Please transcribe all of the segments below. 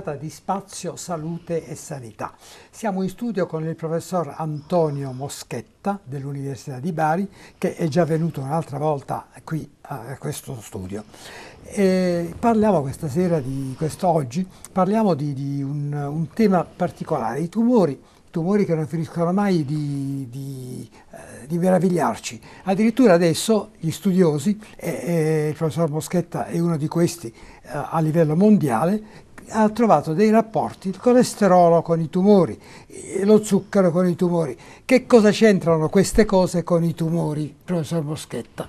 puntata di Spazio Salute e Sanità. Siamo in studio con il professor Antonio Moschetta dell'Università di Bari che è già venuto un'altra volta qui a questo studio. E parliamo questa sera di questo oggi, parliamo di, di un, un tema particolare, i tumori tumori che non finiscono mai di, di, eh, di meravigliarci. Addirittura adesso gli studiosi, e, e il professor Moschetta è uno di questi eh, a livello mondiale, ha trovato dei rapporti, il colesterolo con i tumori, lo zucchero con i tumori. Che cosa c'entrano queste cose con i tumori, professor Moschetta?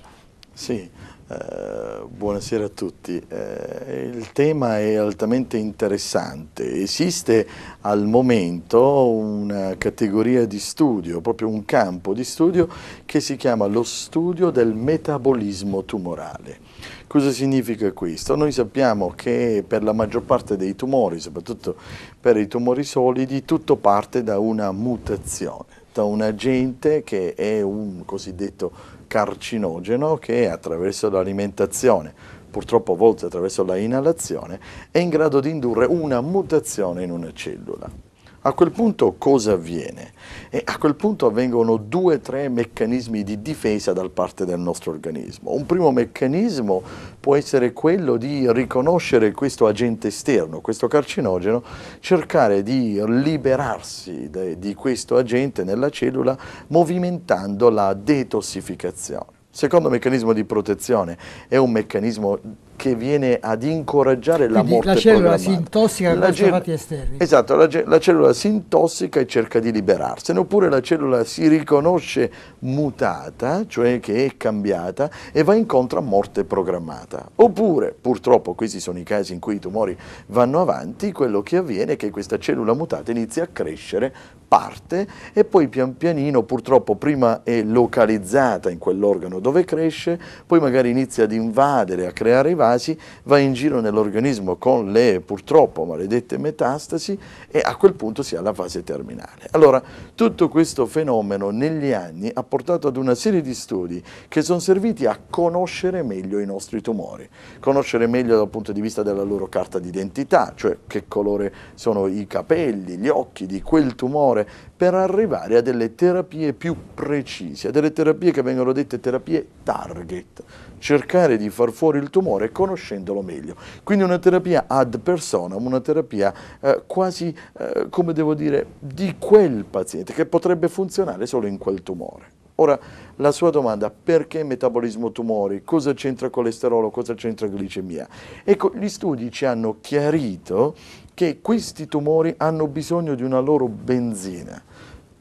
Sì, eh, buonasera a tutti. Eh, il tema è altamente interessante. Esiste al momento una categoria di studio, proprio un campo di studio che si chiama lo studio del metabolismo tumorale. Cosa significa questo? Noi sappiamo che per la maggior parte dei tumori, soprattutto per i tumori solidi, tutto parte da una mutazione, da un agente che è un cosiddetto carcinogeno che attraverso l'alimentazione, purtroppo a volte attraverso la inalazione, è in grado di indurre una mutazione in una cellula. A quel punto cosa avviene? E a quel punto avvengono due o tre meccanismi di difesa da parte del nostro organismo. Un primo meccanismo può essere quello di riconoscere questo agente esterno, questo carcinogeno, cercare di liberarsi de, di questo agente nella cellula movimentando la detossificazione. Secondo meccanismo di protezione è un meccanismo che viene ad incoraggiare Quindi la morte la cellula si intossica con fatti esterni. Esatto, la, la, cellula si intossica e cerca di liberarsene, oppure la cellula si riconosce mutata, cioè che è cambiata, e va incontro a morte programmata. Oppure, purtroppo questi sono i casi in cui i tumori vanno avanti, quello che avviene è che questa cellula mutata inizia a crescere, parte e poi pian pianino, purtroppo prima è localizzata in quell'organo dove cresce, poi magari inizia ad invadere, a creare i vasi, metastasi, va in giro nell'organismo con le purtroppo maledette metastasi e a quel punto si ha la fase terminale. Allora, tutto questo fenomeno negli anni ha portato ad una serie di studi che sono serviti a conoscere meglio i nostri tumori, conoscere meglio dal punto di vista della loro carta d'identità, cioè che colore sono i capelli, gli occhi di quel tumore, per arrivare a delle terapie più precise, a delle terapie che vengono dette terapie target, cercare di far fuori il tumore conoscendolo meglio. Quindi una terapia ad persona, una terapia eh, quasi, eh, come devo dire, di quel paziente, che potrebbe funzionare solo in quel tumore. Ora, la sua domanda, perché metabolismo tumori, cosa c'entra colesterolo, cosa c'entra glicemia? Ecco, gli studi ci hanno chiarito che questi tumori hanno bisogno di una loro benzina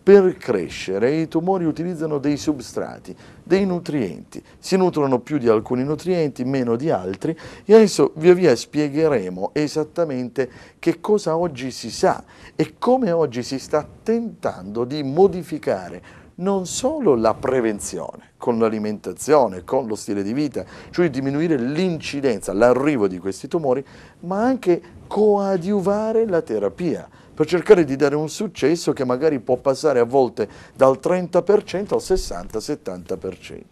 per crescere i tumori utilizzano dei substrati, dei nutrienti, si nutrono più di alcuni nutrienti, meno di altri e adesso via via spiegheremo esattamente che cosa oggi si sa e come oggi si sta tentando di modificare non solo la prevenzione con l'alimentazione, con lo stile di vita, cioè diminuire l'incidenza, l'arrivo di questi tumori, ma anche coadiuvare la terapia per cercare di dare un successo che magari può passare a volte dal 30% al 60-70%.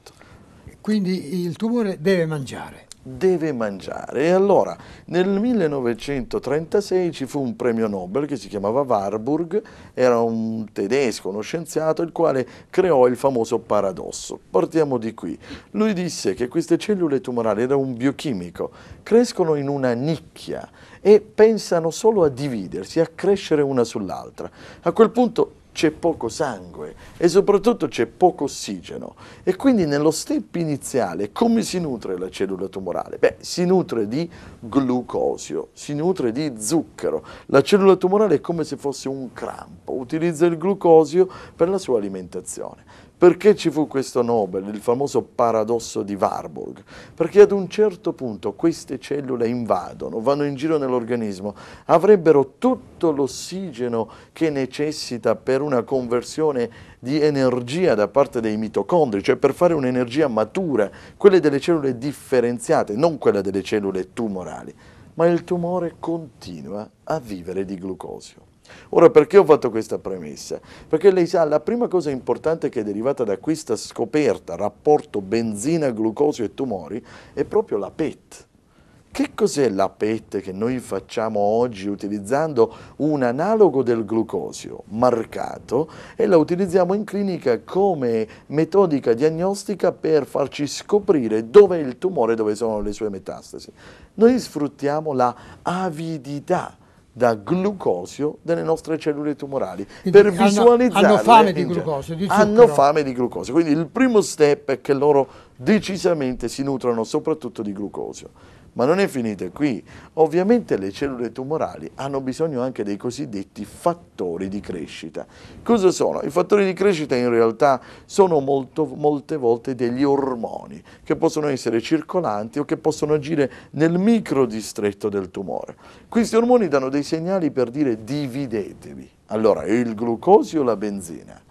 Quindi il tumore deve mangiare deve mangiare. E allora nel 1936 ci fu un premio Nobel che si chiamava Warburg, era un tedesco, uno scienziato, il quale creò il famoso paradosso. Partiamo di qui. Lui disse che queste cellule tumorali, era un biochimico, crescono in una nicchia e pensano solo a dividersi, a crescere una sull'altra. A quel punto c'è poco sangue e soprattutto c'è poco ossigeno e quindi nello step iniziale come si nutre la cellula tumorale? Beh, si nutre di glucosio, si nutre di zucchero. La cellula tumorale è come se fosse un crampo, utilizza il glucosio per la sua alimentazione. Perché ci fu questo Nobel, il famoso paradosso di Warburg? Perché ad un certo punto queste cellule invadono, vanno in giro nell'organismo, avrebbero tutto l'ossigeno che necessita per una conversione di energia da parte dei mitocondri, cioè per fare un'energia matura, quelle delle cellule differenziate, non quella delle cellule tumorali, ma il tumore continua a vivere di glucosio. Ora perché ho fatto questa premessa? Perché lei sa, la prima cosa importante che è derivata da questa scoperta, rapporto benzina, glucosio e tumori, è proprio la PET. Che cos'è la PET che noi facciamo oggi utilizzando un analogo del glucosio marcato e la utilizziamo in clinica come metodica diagnostica per farci scoprire dove è il tumore, dove sono le sue metastasi? Noi sfruttiamo la avidità da glucosio delle nostre cellule tumorali Quindi per visualizzare hanno, fame di glucosio di hanno fame di glucosio quindi il primo step è che loro decisamente si nutrono soprattutto di glucosio ma non è finita qui. Ovviamente le cellule tumorali hanno bisogno anche dei cosiddetti fattori di crescita. Cosa sono? I fattori di crescita in realtà sono molto, molte volte degli ormoni che possono essere circolanti o che possono agire nel microdistretto del tumore. Questi ormoni danno dei segnali per dire dividetevi. Allora, il glucosio o la benzina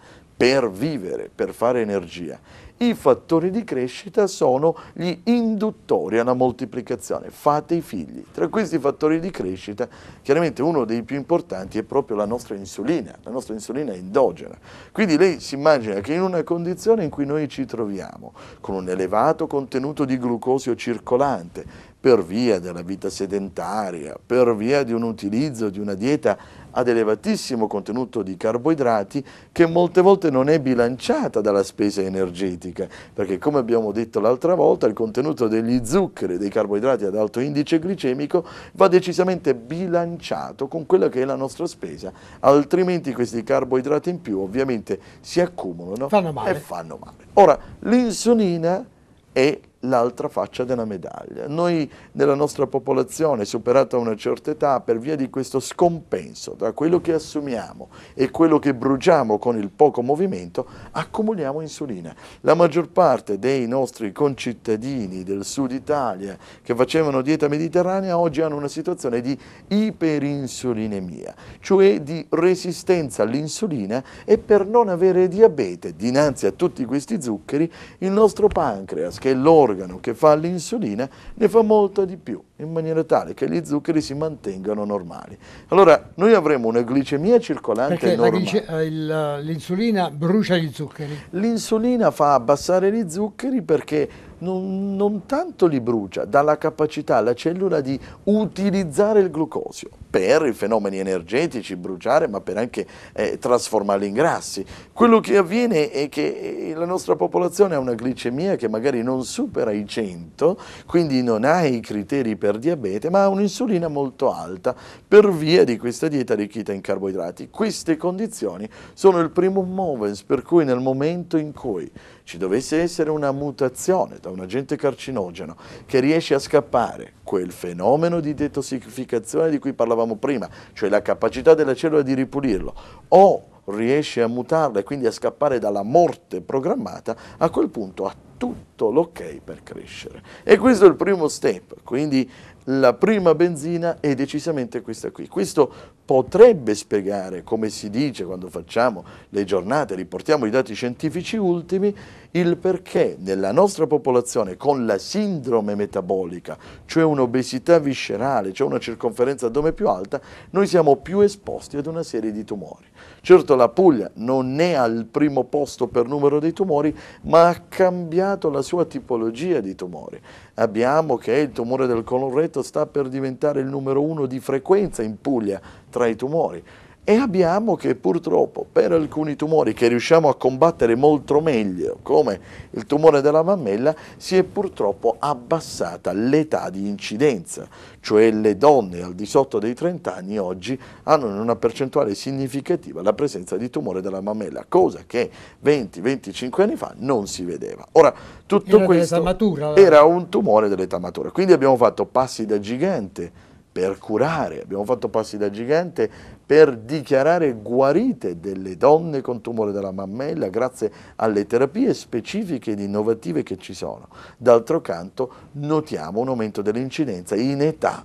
per vivere, per fare energia i fattori di crescita sono gli induttori alla moltiplicazione, fate i figli. Tra questi fattori di crescita, chiaramente uno dei più importanti è proprio la nostra insulina, la nostra insulina endogena. Quindi lei si immagina che in una condizione in cui noi ci troviamo, con un elevato contenuto di glucosio circolante per via della vita sedentaria, per via di un utilizzo di una dieta ad elevatissimo contenuto di carboidrati che molte volte non è bilanciata dalla spesa energetica, perché come abbiamo detto l'altra volta il contenuto degli zuccheri, dei carboidrati ad alto indice glicemico va decisamente bilanciato con quella che è la nostra spesa, altrimenti questi carboidrati in più ovviamente si accumulano fanno e fanno male. Ora, l'insulina è l'altra faccia della medaglia. Noi nella nostra popolazione, superata una certa età, per via di questo scompenso tra quello che assumiamo e quello che bruciamo con il poco movimento, accumuliamo insulina. La maggior parte dei nostri concittadini del sud Italia che facevano dieta mediterranea oggi hanno una situazione di iperinsulinemia, cioè di resistenza all'insulina e per non avere diabete dinanzi a tutti questi zuccheri, il nostro pancreas, che è l'oro l'organo che fa l'insulina ne fa molta di più, in maniera tale che gli zuccheri si mantengano normali. Allora, noi avremo una glicemia circolante Perché normale. Eh, l'insulina brucia gli zuccheri? L'insulina fa abbassare gli zuccheri perché non, non tanto li brucia, dà la capacità alla cellula di utilizzare il glucosio per i fenomeni energetici, bruciare, ma per anche eh, trasformarli in grassi. Quello che avviene è che eh, la nostra popolazione ha una glicemia che magari non supera i 100, quindi non ha i criteri per diabete, ma ha un'insulina molto alta per via di questa dieta arricchita in carboidrati. Queste condizioni sono il primo movens per cui nel momento in cui ci dovesse essere una mutazione da un agente carcinogeno che riesce a scappare, quel fenomeno di detossificazione di cui parlavamo prima, cioè la capacità della cellula di ripulirlo, o riesce a mutarla e quindi a scappare dalla morte programmata, a quel punto ha tutto l'ok per crescere. E questo è il primo step, quindi la prima benzina è decisamente questa qui. Questo potrebbe spiegare, come si dice quando facciamo le giornate, riportiamo i dati scientifici ultimi, il perché nella nostra popolazione con la sindrome metabolica, cioè un'obesità viscerale, cioè una circonferenza addome più alta, noi siamo più esposti ad una serie di tumori. Certo la Puglia non è al primo posto per numero dei tumori, ma ha cambiato la sua tipologia di tumori. Abbiamo che il tumore del colon retto sta per diventare il numero uno di frequenza in Puglia tra i tumori. E abbiamo che purtroppo per alcuni tumori che riusciamo a combattere molto meglio, come il tumore della mammella, si è purtroppo abbassata l'età di incidenza, cioè le donne al di sotto dei 30 anni oggi hanno in una percentuale significativa la presenza di tumore della mammella, cosa che 20-25 anni fa non si vedeva. Ora, tutto era questo matura, era un tumore dell'età matura, quindi abbiamo fatto passi da gigante per curare, abbiamo fatto passi da gigante per dichiarare guarite delle donne con tumore della mammella grazie alle terapie specifiche ed innovative che ci sono. D'altro canto notiamo un aumento dell'incidenza in età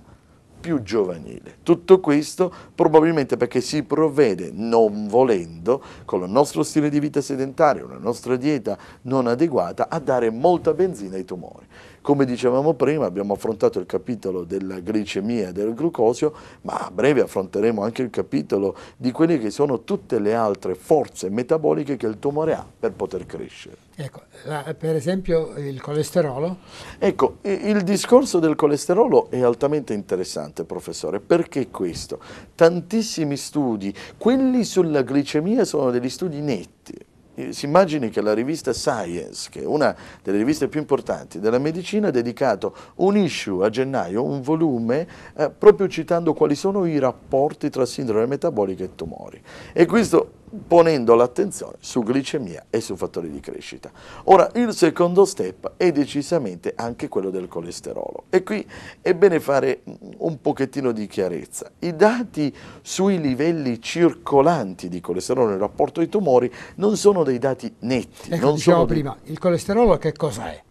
più giovanile. Tutto questo probabilmente perché si provvede, non volendo, con il nostro stile di vita sedentario, la nostra dieta non adeguata, a dare molta benzina ai tumori. Come dicevamo prima abbiamo affrontato il capitolo della glicemia e del glucosio, ma a breve affronteremo anche il capitolo di quelle che sono tutte le altre forze metaboliche che il tumore ha per poter crescere. Ecco, la, per esempio il colesterolo? Ecco, il discorso del colesterolo è altamente interessante, professore. Perché questo? Tantissimi studi, quelli sulla glicemia sono degli studi netti, eh, si immagini che la rivista Science, che è una delle riviste più importanti della medicina, ha dedicato un issue a gennaio, un volume, eh, proprio citando quali sono i rapporti tra sindrome metabolica e tumori. E questo ponendo l'attenzione su glicemia e su fattori di crescita. Ora, il secondo step è decisamente anche quello del colesterolo e qui è bene fare un pochettino di chiarezza. I dati sui livelli circolanti di colesterolo nel rapporto ai tumori non sono dei dati netti. Ecco, non diciamo dei... prima, il colesterolo che cosa è?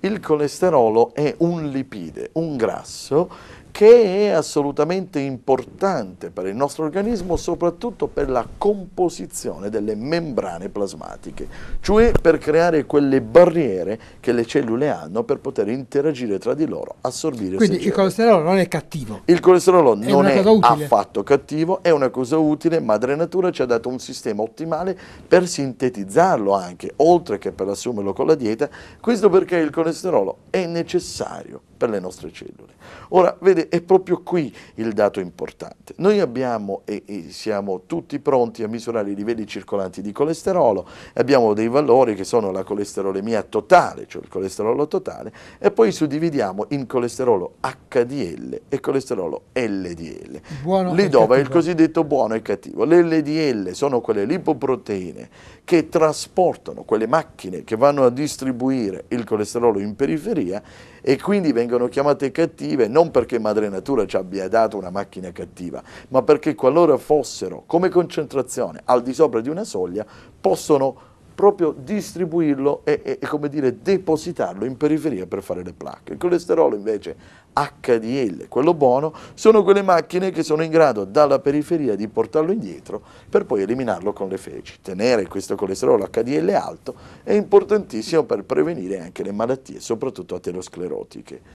Il colesterolo è un lipide, un grasso che è assolutamente importante per il nostro organismo, soprattutto per la composizione delle membrane plasmatiche, cioè per creare quelle barriere che le cellule hanno per poter interagire tra di loro, assorbire Quindi il colesterolo non è cattivo. Il colesterolo è non è utile. affatto cattivo, è una cosa utile, madre natura ci ha dato un sistema ottimale per sintetizzarlo anche, oltre che per assumerlo con la dieta, questo perché il colesterolo è necessario per le nostre cellule. Ora, vede, è proprio qui il dato importante. Noi abbiamo e, e siamo tutti pronti a misurare i livelli circolanti di colesterolo, abbiamo dei valori che sono la colesterolemia totale, cioè il colesterolo totale, e poi suddividiamo in colesterolo HDL e colesterolo LDL. Buono Lì dove è il cosiddetto buono e cattivo. LDL sono quelle lipoproteine che trasportano quelle macchine che vanno a distribuire il colesterolo in periferia e quindi vengono vengono chiamate cattive non perché madre natura ci abbia dato una macchina cattiva, ma perché qualora fossero come concentrazione al di sopra di una soglia, possono proprio distribuirlo e, e, e, come dire depositarlo in periferia per fare le placche. Il colesterolo invece HDL, quello buono, sono quelle macchine che sono in grado dalla periferia di portarlo indietro per poi eliminarlo con le feci. Tenere questo colesterolo HDL alto è importantissimo per prevenire anche le malattie, soprattutto aterosclerotiche.